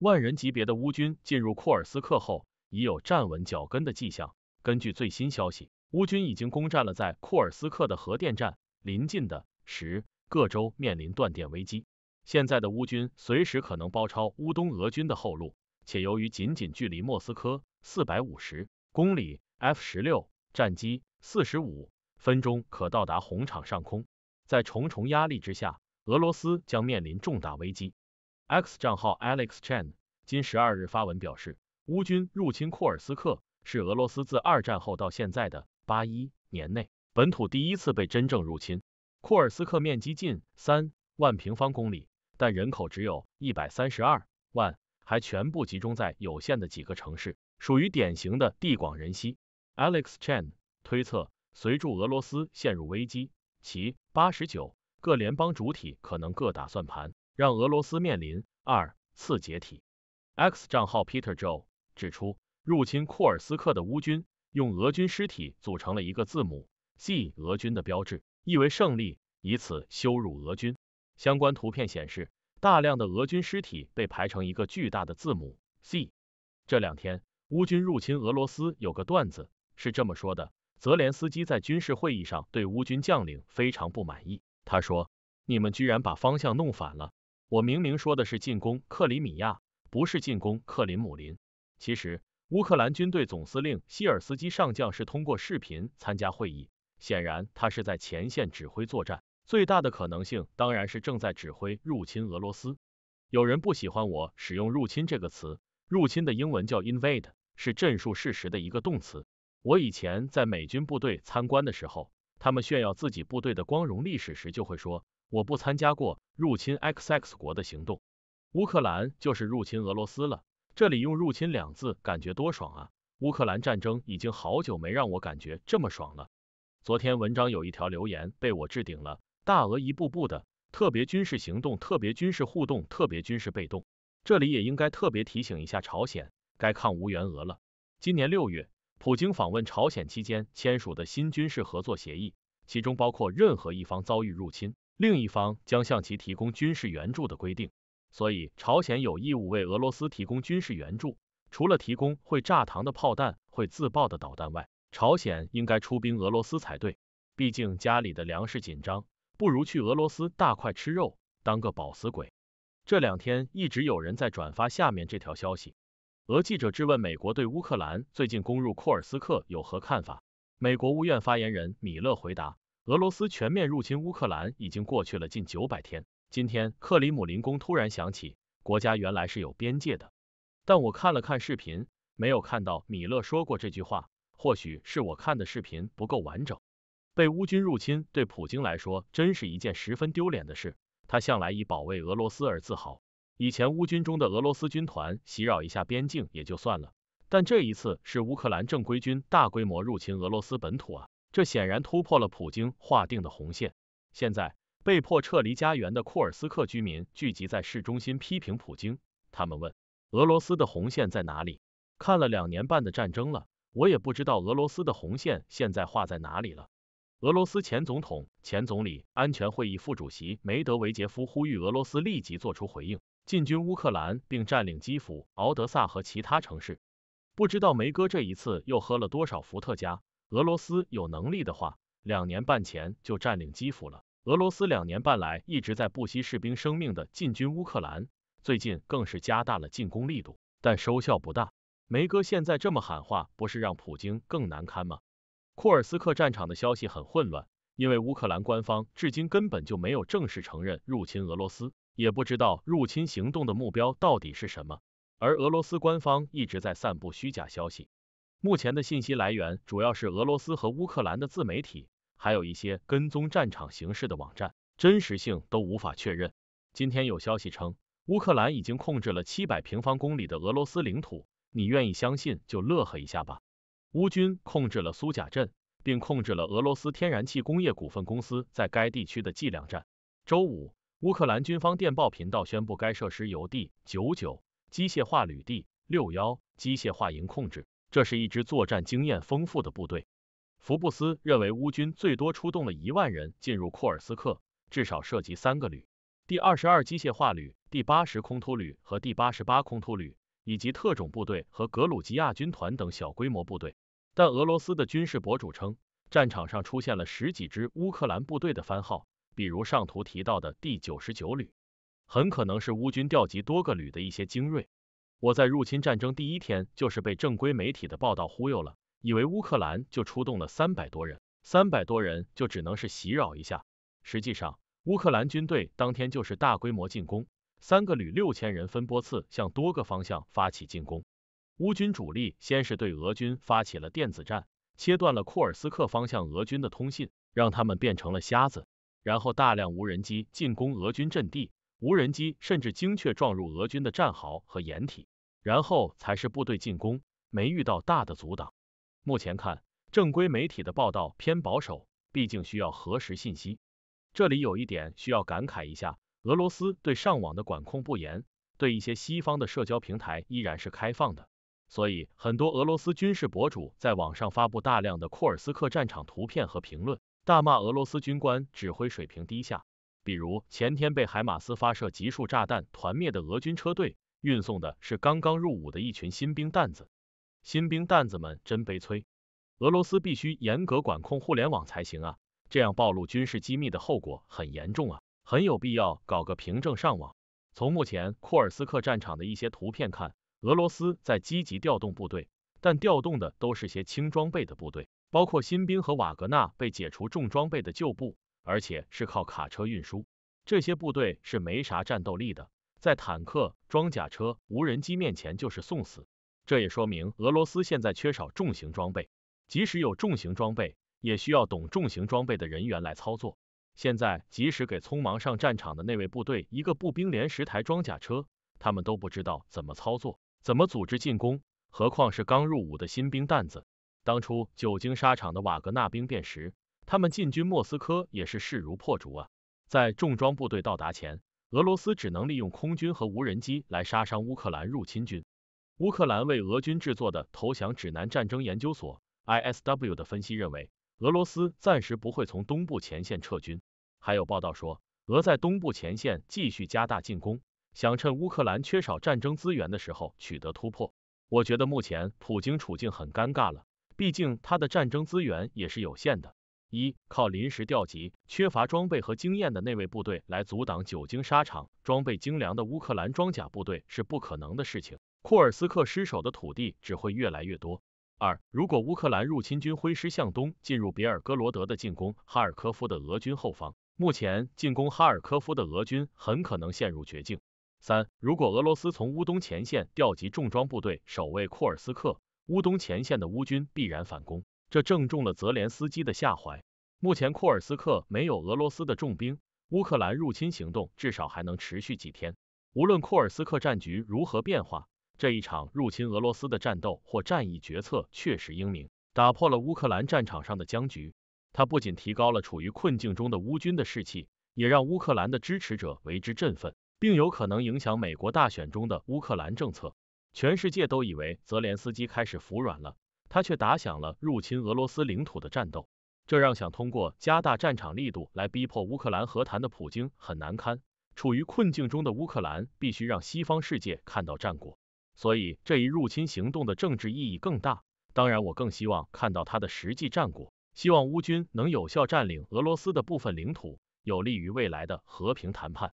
万人级别的乌军进入库尔斯克后，已有站稳脚跟的迹象。根据最新消息，乌军已经攻占了在库尔斯克的核电站，临近的十各州面临断电危机。现在的乌军随时可能包抄乌东俄军的后路，且由于仅仅距离莫斯科四百五十公里，F 十六战机四十五分钟可到达红场上空。在重重压力之下，俄罗斯将面临重大危机。X 账号 Alex Chen 今十二日发文表示，乌军入侵库尔斯克是俄罗斯自二战后到现在的八一年内本土第一次被真正入侵。库尔斯克面积近三万平方公里，但人口只有一百三十二万，还全部集中在有限的几个城市，属于典型的地广人稀。Alex Chen 推测，随着俄罗斯陷入危机，其八十九个联邦主体可能各打算盘。让俄罗斯面临二次解体。X 账号 Peter Jo e 指出，入侵库尔斯克的乌军用俄军尸体组成了一个字母 C 俄军的标志，意为胜利，以此羞辱俄军。相关图片显示，大量的俄军尸体被排成一个巨大的字母 C。这两天，乌军入侵俄罗斯，有个段子是这么说的：泽连斯基在军事会议上对乌军将领非常不满意，他说：“你们居然把方向弄反了。”我明明说的是进攻克里米亚，不是进攻克林姆林。其实，乌克兰军队总司令希尔斯基上将是通过视频参加会议，显然他是在前线指挥作战。最大的可能性当然是正在指挥入侵俄罗斯。有人不喜欢我使用“入侵”这个词，入侵的英文叫 invade，是陈述事实的一个动词。我以前在美军部队参观的时候，他们炫耀自己部队的光荣历史时，就会说。我不参加过入侵 XX 国的行动，乌克兰就是入侵俄罗斯了。这里用“入侵”两字，感觉多爽啊！乌克兰战争已经好久没让我感觉这么爽了。昨天文章有一条留言被我置顶了，大俄一步步的特别军事行动、特别军事互动、特别军事被动，这里也应该特别提醒一下朝鲜，该抗无援俄了。今年六月，普京访问朝鲜期间签署的新军事合作协议，其中包括任何一方遭遇入侵。另一方将向其提供军事援助的规定，所以朝鲜有义务为俄罗斯提供军事援助。除了提供会炸膛的炮弹、会自爆的导弹外，朝鲜应该出兵俄罗斯才对。毕竟家里的粮食紧张，不如去俄罗斯大块吃肉，当个饱死鬼。这两天一直有人在转发下面这条消息：俄记者质问美国对乌克兰最近攻入库尔斯克有何看法，美国务院发言人米勒回答。俄罗斯全面入侵乌克兰已经过去了近九百天，今天克里姆林宫突然想起，国家原来是有边界的。但我看了看视频，没有看到米勒说过这句话，或许是我看的视频不够完整。被乌军入侵对普京来说真是一件十分丢脸的事，他向来以保卫俄罗斯而自豪。以前乌军中的俄罗斯军团袭扰一下边境也就算了，但这一次是乌克兰正规军大规模入侵俄罗斯本土啊！这显然突破了普京划定的红线。现在被迫撤离家园的库尔斯克居民聚集在市中心批评普京。他们问：“俄罗斯的红线在哪里？”看了两年半的战争了，我也不知道俄罗斯的红线现在画在哪里了。俄罗斯前总统、前总理、安全会议副主席梅德韦杰夫呼吁俄罗斯立即做出回应，进军乌克兰，并占领基辅、敖德萨和其他城市。不知道梅哥这一次又喝了多少伏特加。俄罗斯有能力的话，两年半前就占领基辅了。俄罗斯两年半来一直在不惜士兵生命的进军乌克兰，最近更是加大了进攻力度，但收效不大。梅哥现在这么喊话，不是让普京更难堪吗？库尔斯克战场的消息很混乱，因为乌克兰官方至今根本就没有正式承认入侵俄罗斯，也不知道入侵行动的目标到底是什么，而俄罗斯官方一直在散布虚假消息。目前的信息来源主要是俄罗斯和乌克兰的自媒体，还有一些跟踪战场形势的网站，真实性都无法确认。今天有消息称，乌克兰已经控制了七百平方公里的俄罗斯领土，你愿意相信就乐呵一下吧。乌军控制了苏贾镇，并控制了俄罗斯天然气工业股份公司在该地区的计量站。周五，乌克兰军方电报频道宣布，该设施由第九九机械化旅第六幺机械化营控制。这是一支作战经验丰富的部队。福布斯认为，乌军最多出动了一万人进入库尔斯克，至少涉及三个旅：第二十二机械化旅、第八十空突旅和第八十八空突旅，以及特种部队和格鲁吉亚军团等小规模部队。但俄罗斯的军事博主称，战场上出现了十几支乌克兰部队的番号，比如上图提到的第九十九旅，很可能是乌军调集多个旅的一些精锐。我在入侵战争第一天就是被正规媒体的报道忽悠了，以为乌克兰就出动了三百多人，三百多人就只能是袭扰一下。实际上，乌克兰军队当天就是大规模进攻，三个旅六千人分波次向多个方向发起进攻。乌军主力先是对俄军发起了电子战，切断了库尔斯克方向俄军的通信，让他们变成了瞎子。然后大量无人机进攻俄军阵地。无人机甚至精确撞入俄军的战壕和掩体，然后才是部队进攻，没遇到大的阻挡。目前看，正规媒体的报道偏保守，毕竟需要核实信息。这里有一点需要感慨一下：俄罗斯对上网的管控不严，对一些西方的社交平台依然是开放的，所以很多俄罗斯军事博主在网上发布大量的库尔斯克战场图片和评论，大骂俄罗斯军官指挥水平低下。比如前天被海马斯发射集束炸弹团灭的俄军车队，运送的是刚刚入伍的一群新兵蛋子。新兵蛋子们真悲催！俄罗斯必须严格管控互联网才行啊，这样暴露军事机密的后果很严重啊，很有必要搞个凭证上网。从目前库尔斯克战场的一些图片看，俄罗斯在积极调动部队，但调动的都是些轻装备的部队，包括新兵和瓦格纳被解除重装备的旧部。而且是靠卡车运输，这些部队是没啥战斗力的，在坦克、装甲车、无人机面前就是送死。这也说明俄罗斯现在缺少重型装备，即使有重型装备，也需要懂重型装备的人员来操作。现在即使给匆忙上战场的那位部队一个步兵连十台装甲车，他们都不知道怎么操作，怎么组织进攻，何况是刚入伍的新兵蛋子。当初久经沙场的瓦格纳兵变时。他们进军莫斯科也是势如破竹啊！在重装部队到达前，俄罗斯只能利用空军和无人机来杀伤乌克兰入侵军。乌克兰为俄军制作的投降指南，战争研究所 （ISW） 的分析认为，俄罗斯暂时不会从东部前线撤军。还有报道说，俄在东部前线继续加大进攻，想趁乌克兰缺少战争资源的时候取得突破。我觉得目前普京处境很尴尬了，毕竟他的战争资源也是有限的。一，靠临时调集缺乏装备和经验的那位部队来阻挡久经沙场、装备精良的乌克兰装甲部队是不可能的事情，库尔斯克失守的土地只会越来越多。二，如果乌克兰入侵军挥师向东，进入别尔哥罗德的进攻，哈尔科夫的俄军后方，目前进攻哈尔科夫的俄军很可能陷入绝境。三，如果俄罗斯从乌东前线调集重装部队守卫库尔斯克，乌东前线的乌军必然反攻。这正中了泽连斯基的下怀。目前库尔斯克没有俄罗斯的重兵，乌克兰入侵行动至少还能持续几天。无论库尔斯克战局如何变化，这一场入侵俄罗斯的战斗或战役决策确实英明，打破了乌克兰战场上的僵局。它不仅提高了处于困境中的乌军的士气，也让乌克兰的支持者为之振奋，并有可能影响美国大选中的乌克兰政策。全世界都以为泽连斯基开始服软了。他却打响了入侵俄罗斯领土的战斗，这让想通过加大战场力度来逼迫乌克兰和谈的普京很难堪。处于困境中的乌克兰必须让西方世界看到战果，所以这一入侵行动的政治意义更大。当然，我更希望看到他的实际战果，希望乌军能有效占领俄罗斯的部分领土，有利于未来的和平谈判。